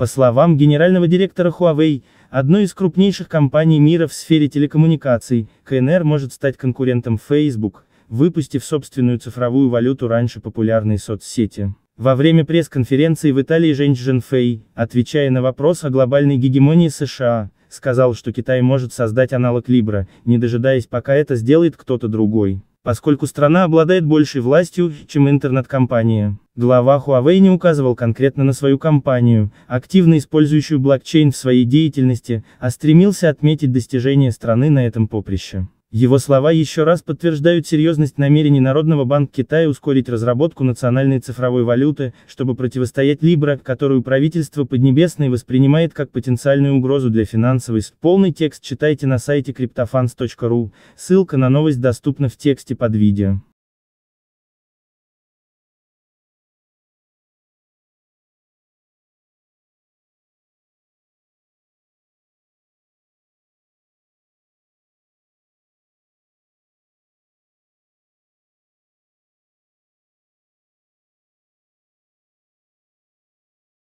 По словам генерального директора Huawei, одной из крупнейших компаний мира в сфере телекоммуникаций, КНР может стать конкурентом Facebook, выпустив собственную цифровую валюту раньше популярной соцсети. Во время пресс-конференции в Италии Жень Дженфей, отвечая на вопрос о глобальной гегемонии США, сказал, что Китай может создать аналог Либра, не дожидаясь пока это сделает кто-то другой, поскольку страна обладает большей властью, чем интернет-компания. Глава Huawei не указывал конкретно на свою компанию, активно использующую блокчейн в своей деятельности, а стремился отметить достижения страны на этом поприще. Его слова еще раз подтверждают серьезность намерений Народного банка Китая ускорить разработку национальной цифровой валюты, чтобы противостоять Либра, которую правительство Поднебесной воспринимает как потенциальную угрозу для финансовой. Полный текст читайте на сайте cryptofans.ru, ссылка на новость доступна в тексте под видео.